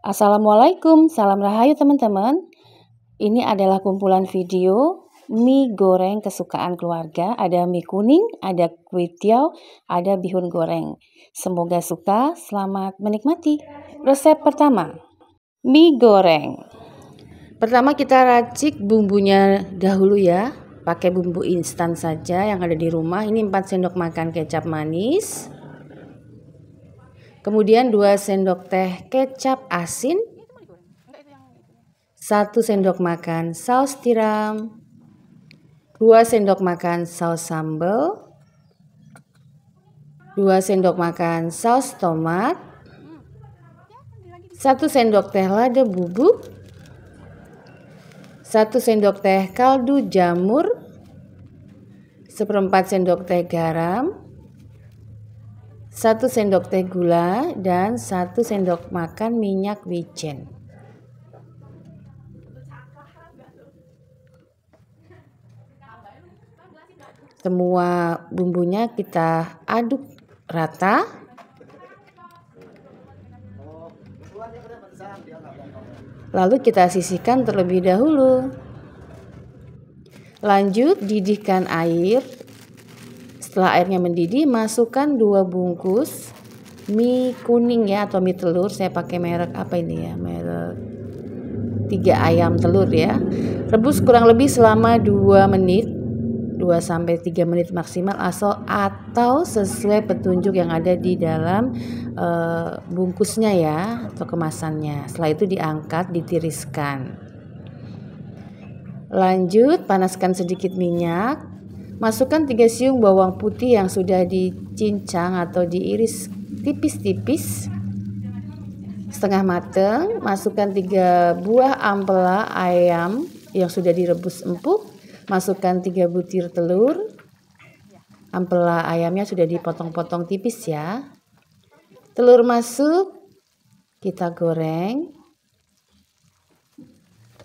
Assalamualaikum, salam rahayu teman-teman. Ini adalah kumpulan video mie goreng kesukaan keluarga. Ada mie kuning, ada kue tiaw, ada bihun goreng. Semoga suka, selamat menikmati. Resep pertama, mie goreng. Pertama kita racik bumbunya dahulu ya. Pakai bumbu instan saja yang ada di rumah. Ini 4 sendok makan kecap manis. Kemudian 2 sendok teh kecap asin. 1 sendok makan saus tiram. 2 sendok makan saus sambal. 2 sendok makan saus tomat. 1 sendok teh lada bubuk. 1 sendok teh kaldu jamur. 1 sendok teh garam. 1 sendok teh gula dan 1 sendok makan minyak wijen. Semua bumbunya kita aduk rata. Lalu kita sisihkan terlebih dahulu. Lanjut didihkan air setelah airnya mendidih, masukkan dua bungkus mie kuning ya atau mie telur. Saya pakai merek apa ini ya? Merek tiga ayam telur ya. Rebus kurang lebih selama 2 menit. 2 sampai 3 menit maksimal asal atau sesuai petunjuk yang ada di dalam e, bungkusnya ya atau kemasannya. Setelah itu diangkat, ditiriskan. Lanjut, panaskan sedikit minyak Masukkan 3 siung bawang putih yang sudah dicincang atau diiris tipis-tipis. Setengah mateng. masukkan 3 buah ampela ayam yang sudah direbus empuk. Masukkan 3 butir telur. Ampela ayamnya sudah dipotong-potong tipis ya. Telur masuk, kita goreng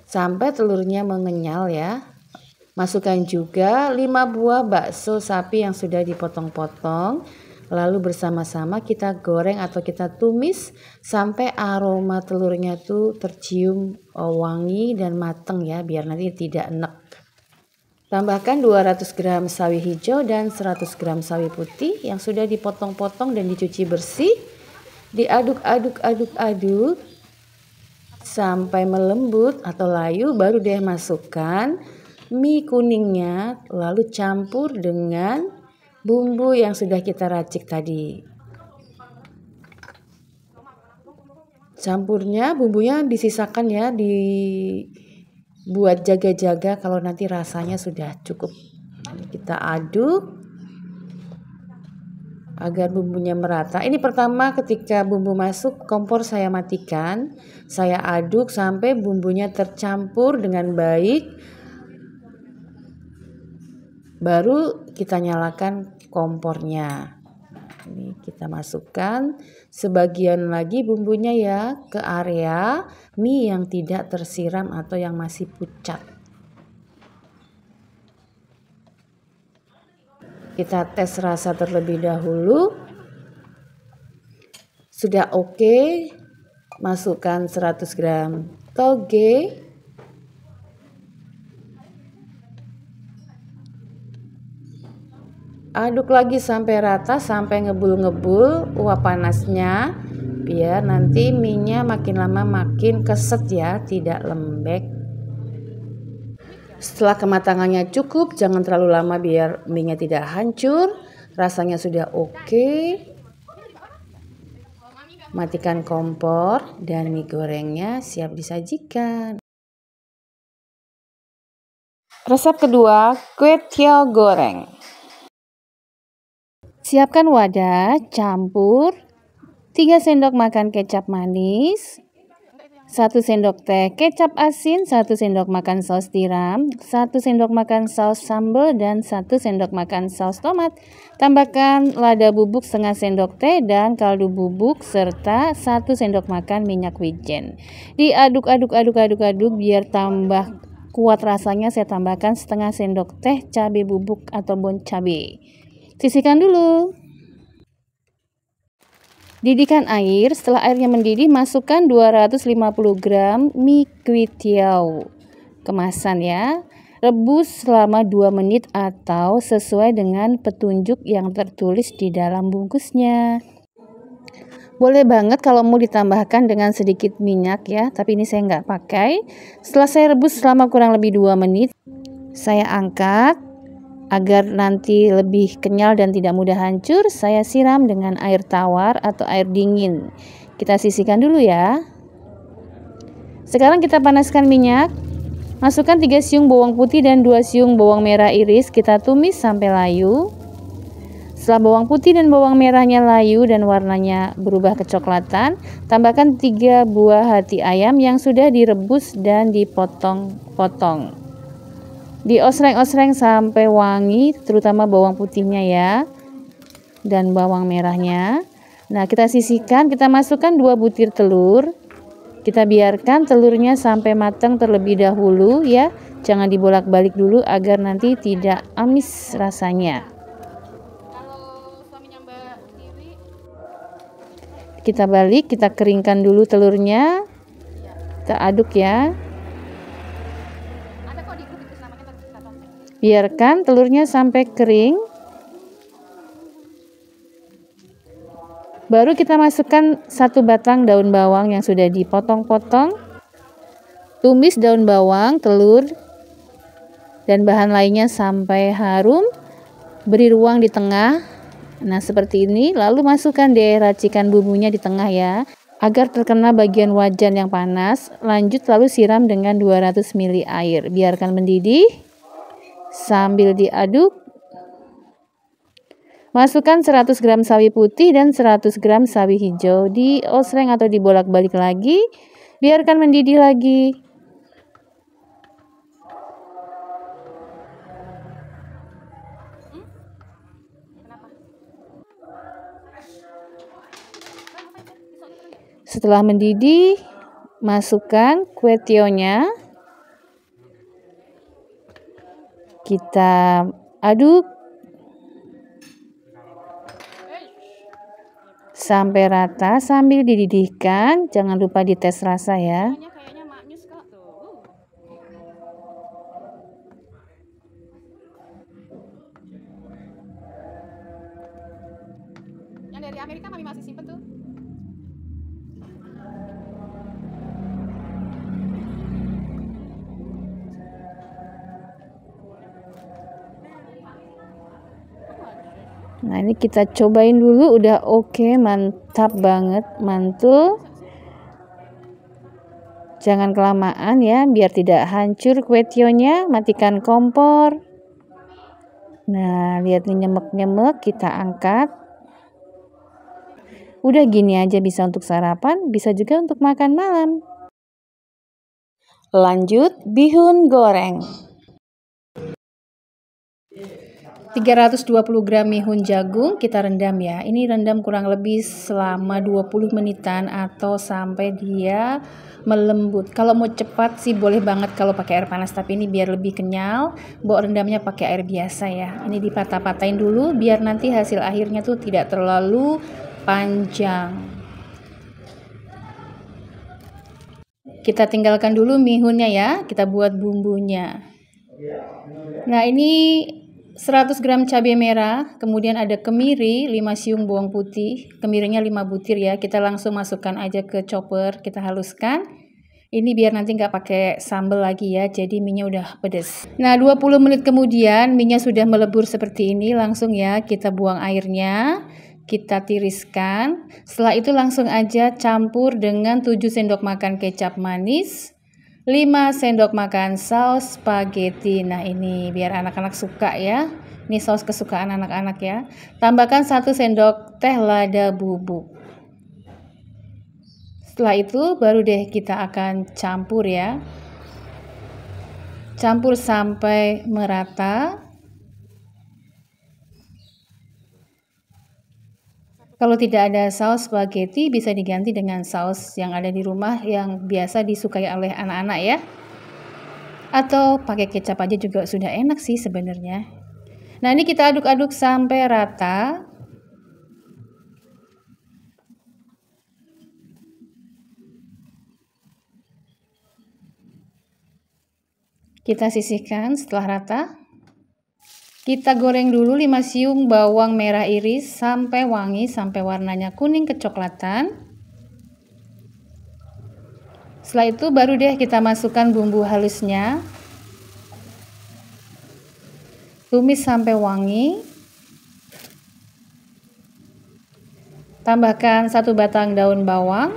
sampai telurnya mengenyal ya. Masukkan juga 5 buah bakso sapi yang sudah dipotong-potong. Lalu bersama-sama kita goreng atau kita tumis sampai aroma telurnya tuh tercium oh, wangi dan mateng ya biar nanti tidak enek. Tambahkan 200 gram sawi hijau dan 100 gram sawi putih yang sudah dipotong-potong dan dicuci bersih. Diaduk-aduk-aduk-aduk sampai melembut atau layu baru deh masukkan mie kuningnya lalu campur dengan bumbu yang sudah kita racik tadi. Campurnya bumbunya disisakan ya di buat jaga-jaga kalau nanti rasanya sudah cukup. Kita aduk agar bumbunya merata. Ini pertama ketika bumbu masuk kompor saya matikan, saya aduk sampai bumbunya tercampur dengan baik baru kita nyalakan kompornya ini kita masukkan sebagian lagi bumbunya ya ke area mie yang tidak tersiram atau yang masih pucat kita tes rasa terlebih dahulu sudah oke okay. masukkan 100 gram toge aduk lagi sampai rata sampai ngebul-ngebul uap panasnya biar nanti minyak makin lama makin keset ya tidak lembek setelah kematangannya cukup jangan terlalu lama biar minyak tidak hancur rasanya sudah oke matikan kompor dan mie gorengnya siap disajikan resep kedua kue tiao goreng Siapkan wadah, campur 3 sendok makan kecap manis, 1 sendok teh kecap asin, 1 sendok makan saus tiram, 1 sendok makan saus sambal, dan 1 sendok makan saus tomat. Tambahkan lada bubuk setengah sendok teh dan kaldu bubuk serta 1 sendok makan minyak wijen. Diaduk-aduk-aduk-aduk-aduk biar tambah kuat rasanya saya tambahkan setengah sendok teh cabai bubuk atau bon cabai. Sisihkan dulu. Didihkan air, setelah airnya mendidih, masukkan 250 gram mie kwetiau kemasan ya. Rebus selama 2 menit atau sesuai dengan petunjuk yang tertulis di dalam bungkusnya. Boleh banget kalau mau ditambahkan dengan sedikit minyak ya, tapi ini saya nggak pakai. Setelah saya rebus selama kurang lebih 2 menit, saya angkat Agar nanti lebih kenyal dan tidak mudah hancur, saya siram dengan air tawar atau air dingin. Kita sisihkan dulu ya. Sekarang kita panaskan minyak. Masukkan 3 siung bawang putih dan 2 siung bawang merah iris, kita tumis sampai layu. Setelah bawang putih dan bawang merahnya layu dan warnanya berubah kecoklatan, tambahkan 3 buah hati ayam yang sudah direbus dan dipotong-potong osreng osreng sampai wangi terutama bawang putihnya ya dan bawang merahnya nah kita sisihkan kita masukkan dua butir telur kita biarkan telurnya sampai matang terlebih dahulu ya jangan dibolak-balik dulu agar nanti tidak amis rasanya kita balik kita keringkan dulu telurnya kita aduk ya Biarkan telurnya sampai kering. Baru kita masukkan satu batang daun bawang yang sudah dipotong-potong. Tumis daun bawang, telur, dan bahan lainnya sampai harum. Beri ruang di tengah. Nah, seperti ini. Lalu masukkan deh racikan bumbunya di tengah ya agar terkena bagian wajan yang panas, lanjut lalu siram dengan 200 ml air. Biarkan mendidih. Sambil diaduk, masukkan 100 gram sawi putih dan 100 gram sawi hijau. di osreng atau dibolak-balik lagi, biarkan mendidih lagi. Setelah mendidih, masukkan kue tionya. kita aduk sampai rata sambil dididihkan jangan lupa dites rasa ya Nah, ini kita cobain dulu udah oke, okay, mantap banget, mantul. Jangan kelamaan ya, biar tidak hancur kue tionya, matikan kompor. Nah, lihat nih nyemek-nyemek, kita angkat. Udah gini aja bisa untuk sarapan, bisa juga untuk makan malam. Lanjut, bihun goreng. 320 gram mihun jagung kita rendam ya. Ini rendam kurang lebih selama 20 menitan atau sampai dia melembut. Kalau mau cepat sih boleh banget kalau pakai air panas, tapi ini biar lebih kenyal, bawa rendamnya pakai air biasa ya. Ini dipatah-patahin dulu biar nanti hasil akhirnya tuh tidak terlalu panjang. Kita tinggalkan dulu mihunnya ya, kita buat bumbunya. Nah, ini 100 gram cabai merah, kemudian ada kemiri, 5 siung bawang putih, kemirinya 5 butir ya, kita langsung masukkan aja ke chopper, kita haluskan. Ini biar nanti nggak pakai sambal lagi ya, jadi minyak udah pedes. Nah, 20 menit kemudian minyak sudah melebur seperti ini, langsung ya kita buang airnya, kita tiriskan. Setelah itu langsung aja campur dengan 7 sendok makan kecap manis, 5 sendok makan saus spaghetti. Nah, ini biar anak-anak suka ya. Ini saus kesukaan anak-anak ya. Tambahkan 1 sendok teh lada bubuk. Setelah itu baru deh kita akan campur ya. Campur sampai merata. Kalau tidak ada saus spaghetti, bisa diganti dengan saus yang ada di rumah yang biasa disukai oleh anak-anak ya. Atau pakai kecap aja juga sudah enak sih sebenarnya. Nah ini kita aduk-aduk sampai rata. Kita sisihkan setelah rata. Kita goreng dulu 5 siung bawang merah iris sampai wangi, sampai warnanya kuning kecoklatan. Setelah itu baru deh kita masukkan bumbu halusnya. Tumis sampai wangi. Tambahkan satu batang daun bawang.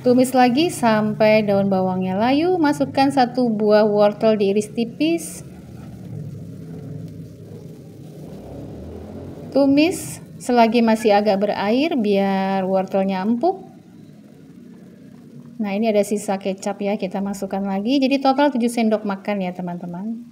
Tumis lagi sampai daun bawangnya layu. Masukkan satu buah wortel diiris tipis Tumis selagi masih agak berair biar wortelnya empuk. Nah, ini ada sisa kecap ya, kita masukkan lagi. Jadi total 7 sendok makan ya, teman-teman.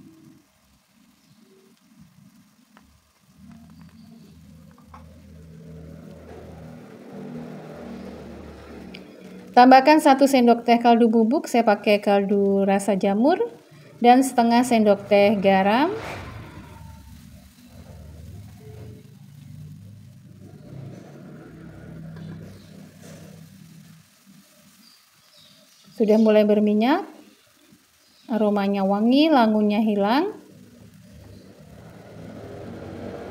Tambahkan 1 sendok teh kaldu bubuk, saya pakai kaldu rasa jamur dan setengah sendok teh garam Sudah mulai berminyak, aromanya wangi, langunya hilang.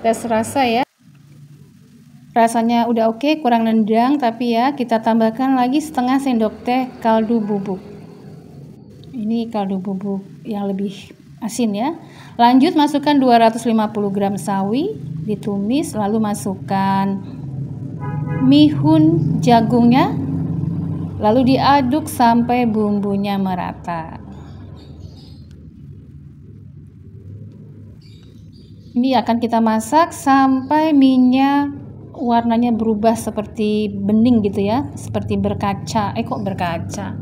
Tes rasa ya. Rasanya udah oke, okay, kurang nendang, tapi ya kita tambahkan lagi setengah sendok teh kaldu bubuk. Ini kaldu bubuk yang lebih asin ya. Lanjut masukkan 250 gram sawi, ditumis lalu masukkan mihun jagungnya lalu diaduk sampai bumbunya merata. Ini akan kita masak sampai minyak warnanya berubah seperti bening gitu ya, seperti berkaca. Eh kok berkaca?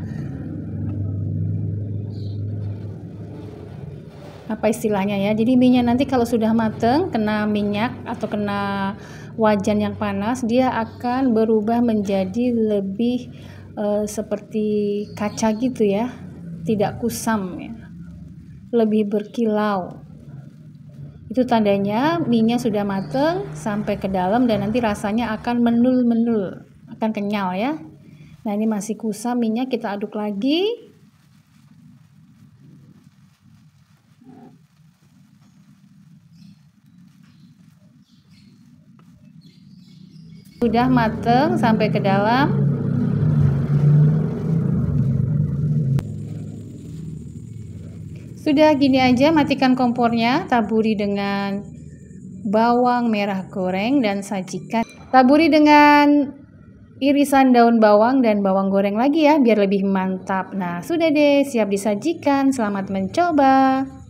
Apa istilahnya ya? Jadi minyak nanti kalau sudah mateng kena minyak atau kena wajan yang panas, dia akan berubah menjadi lebih uh, seperti kaca gitu ya, tidak kusam ya, lebih berkilau. Itu tandanya minyak sudah mateng sampai ke dalam dan nanti rasanya akan menul-menul, akan kenyal ya. Nah ini masih kusam minyak kita aduk lagi. Sudah mateng sampai ke dalam. Sudah gini aja matikan kompornya, taburi dengan bawang merah goreng dan sajikan. Taburi dengan irisan daun bawang dan bawang goreng lagi ya biar lebih mantap. Nah, sudah deh siap disajikan. Selamat mencoba.